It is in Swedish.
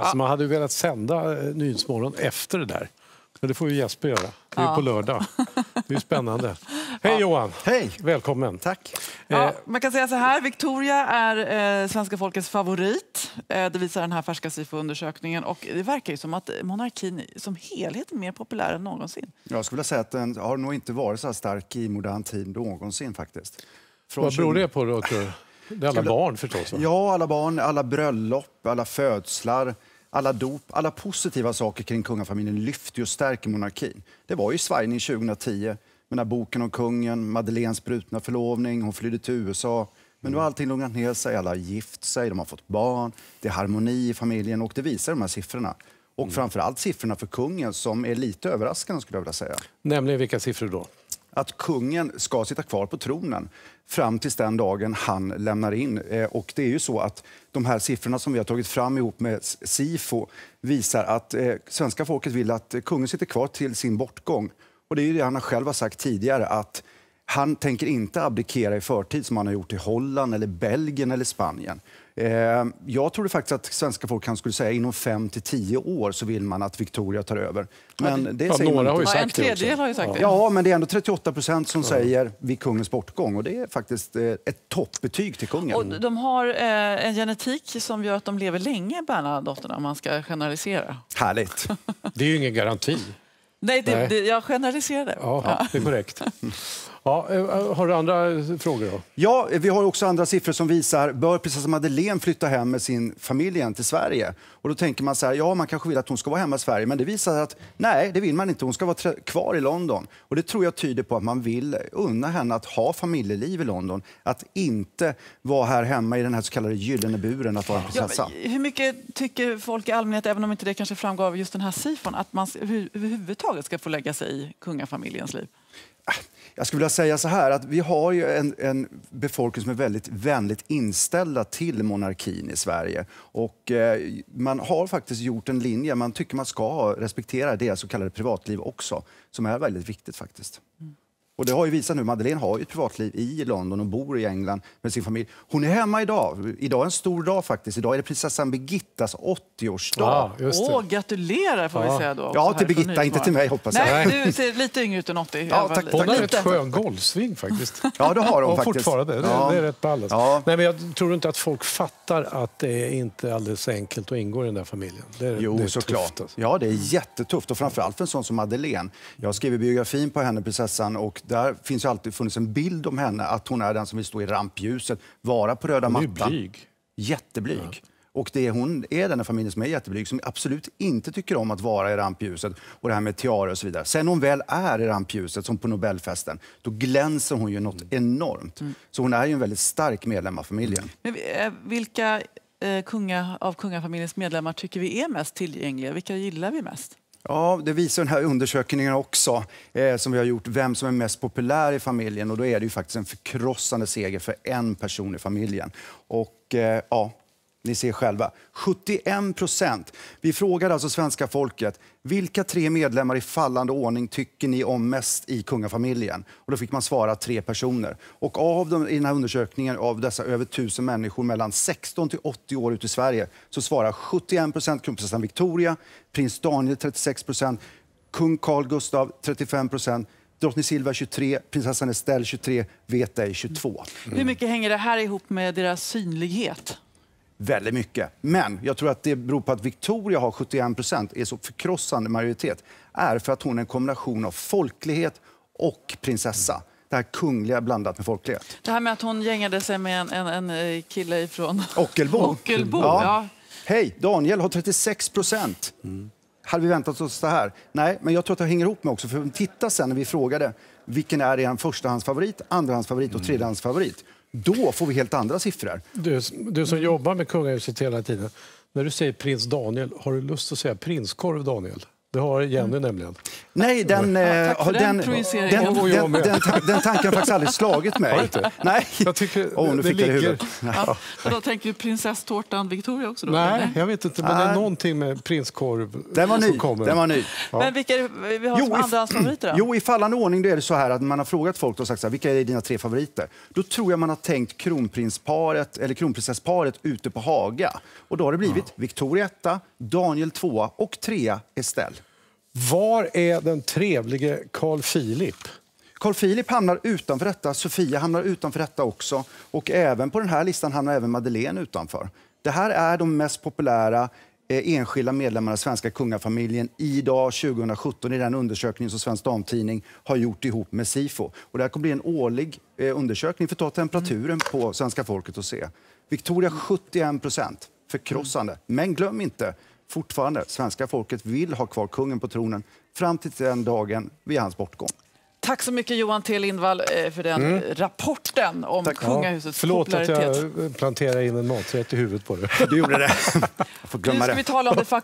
Fast man hade velat sända eh, Nyhetsmorgon efter det där. Men det får ju Jesper göra. Det är ja. på lördag. Det är spännande. Hej ja. Johan! Hej! Välkommen! Tack! Ja, eh, man kan säga så här, Victoria är eh, svenska folkets favorit. Eh, det visar den här färska SIFO-undersökningen. Och det verkar ju som att monarkin som helhet är mer populär än någonsin. Jag skulle säga att den har nog inte varit så här stark i modern tid någonsin faktiskt. Från Vad beror det på då, tror du? Det är alla barn förstås? Ja, alla barn, alla bröllop, alla födslar, alla dop. Alla positiva saker kring kungafamiljen lyfter och stärker monarkin. Det var ju svajning 2010 med den boken om kungen, Madeleines brutna förlovning, hon flydde till USA. Men nu har mm. allting lugnat ner sig, alla har gift sig, de har fått barn, det är harmoni i familjen och det visar de här siffrorna. Och mm. framför allt siffrorna för kungen som är lite överraskande skulle jag vilja säga. Nämligen vilka siffror då? att kungen ska sitta kvar på tronen fram till den dagen han lämnar in. Eh, och det är ju så att de här siffrorna som vi har tagit fram ihop med Sifo visar att eh, svenska folket vill att kungen sitter kvar till sin bortgång. Och det är ju det han själv har sagt tidigare att han tänker inte abdikera i förtid som han har gjort i Holland, eller Belgien eller Spanien. Eh, jag trodde faktiskt att svenska folk han skulle säga inom 5 till 10 år så vill man att Victoria tar över. Men det säger några har ju sagt det en tredjedel har ju sagt det. Ja, men det är ändå 38 procent som säger vid kungens bortgång och det är faktiskt eh, ett toppbetyg till kungen. Och de har eh, en genetik som gör att de lever länge, Bernadotterna, om man ska generalisera. Härligt. det är ju ingen garanti. Nej, det, Nej. Det, jag generaliserade. Ja, det är korrekt. Ja, eh, har du andra frågor? Då? Ja, vi har också andra siffror som visar bör prinsessan Madeleine flytta hem med sin familj igen till Sverige. Och då tänker man så här, ja man kanske vill att hon ska vara hemma i Sverige, men det visar att nej, det vill man inte. Hon ska vara kvar i London. Och det tror jag tyder på att man vill unna henne att ha familjeliv i London. Att inte vara här hemma i den här så kallade gyllene buren att vara prinsessa. Ja, hur mycket tycker folk i allmänhet, även om inte det kanske framgår av just den här sifon, att man överhuvudtaget ska få lägga sig i kungafamiljens liv? Jag skulle vilja säga så här att vi har ju en, en befolkning som är väldigt vänligt inställda till monarkin i Sverige. Och eh, man har faktiskt gjort en linje, man tycker man ska respektera deras så kallade privatliv också, som är väldigt viktigt faktiskt. Mm. Och det har ju visat nu, Madeleine har ju ett privatliv i London och bor i England med sin familj. Hon är hemma idag. Idag är en stor dag faktiskt. Idag är det prinsessan Birgittas 80-årsdag. Ja, Åh, gratulerar får ja. vi säga då. Ja, till Birgitta, inte till mig hoppas jag. Nej, du ser lite yngre ut än 80. Ja, tack, hon har ett skön golfsving faktiskt. Ja, det har hon och Fortfarande, det, ja. det är rätt ballas. Ja. Nej, men jag tror inte att folk fattar fattar att det är inte är alldeles enkelt att ingå i den där familjen. Det är, jo, det är såklart. Tufft alltså. Ja, det är jättetufft. Och framförallt för en sån som Madeleine. Jag skriver biografin på henne, prinsessan, och där finns ju alltid funnits en bild om henne, att hon är den som vill stå i rampljuset, vara på röda mattan. Hon är mattan. blyg. Jätteblyg. Ja. Och det är, hon är den här familjen som är jätteblyg, som absolut inte tycker om att vara i rampljuset och det här med tiara och så vidare. Sen hon väl är i rampljuset, som på Nobelfesten, då glänser hon ju något mm. enormt. Mm. Så hon är ju en väldigt stark medlem av familjen. Men eh, vilka eh, kunga, av kungafamiljens medlemmar tycker vi är mest tillgängliga? Vilka gillar vi mest? Ja, det visar den här undersökningen också, eh, som vi har gjort, vem som är mest populär i familjen. Och då är det ju faktiskt en förkrossande seger för en person i familjen. Och eh, ja, ni ser själva. 71 procent. Vi frågade alltså svenska folket vilka tre medlemmar i fallande ordning tycker ni om mest i kungafamiljen? Och då fick man svara tre personer. Och av dem, i den här undersökningen, av dessa över tusen människor mellan 16 till 80 år ute i Sverige, så svarar 71 procent kronprinsessan Victoria, prins Daniel 36 procent, kung Carl Gustav 35 procent, drottning Silvia 23, prinsessan Estelle 23, Vete 22. Mm. Hur mycket hänger det här ihop med deras synlighet? väldigt mycket. Men jag tror att det beror på att Victoria har 71 procent, är så förkrossande majoritet, är för att hon är en kombination av folklighet och prinsessa det här kungliga blandat med folklighet. Det här med att hon gängade sig med en, en, en eh, kille ifrån Ockelbo. Ockelbo ja. ja. Hej, Daniel har 36 procent. Mm. Hade vi väntat oss det här? Nej, men jag tror att det hänger ihop med också. För titta sen när vi frågade vilken är er förstahandsfavorit, andrahandsfavorit och mm. tredjehandsfavorit. Då får vi helt andra siffror. Du, du som jobbar med kungahuset hela tiden, när du säger prins Daniel, har du lust att säga prinskorv Daniel? Det har Jenny nämligen. Nej, den, ja, eh, den, den, den, den, tanken har faktiskt aldrig slagit mig. Nej. Jag tycker oh, nu fick ligger... jag det ja. Ja. Då tänker du prinsesstårtan Victoria också? Då, Nej, jag vet inte. Men det är någonting med prinskorv den var ny. som kommer. Den var ny. Ja. Men vilka är, vi har jo, som andrahandsfavoriter då? Jo, i fallande ordning då är det så här att man har frågat folk och sagt så här, vilka är dina tre favoriter? Då tror jag man har tänkt kronprinsparet eller kronprinsessparet ute på Haga. Och då har det blivit Victoria etta, Daniel tvåa och trea Estelle. Var är den trevlige Carl Philip? Carl Philip hamnar utanför detta, Sofia hamnar utanför detta också. Och även på den här listan hamnar även Madeleine utanför. Det här är de mest populära eh, enskilda medlemmarna i svenska kungafamiljen idag 2017 i den undersökning som Svensk Damtidning har gjort ihop med Sifo. Och det här kommer bli en årlig eh, undersökning för att ta temperaturen på svenska folket och se. Victoria 71 procent, förkrossande. Men glöm inte fortfarande, svenska folket vill ha kvar kungen på tronen fram till den dagen vid hans bortgång. Tack så mycket Johan T Lindvall eh, för den mm. rapporten om Tack. kungahusets ja, förlåt popularitet. Förlåt att jag planterade in en maträtt i huvudet på dig. Du gjorde det. Jag får glömma nu ska det. vi tala om det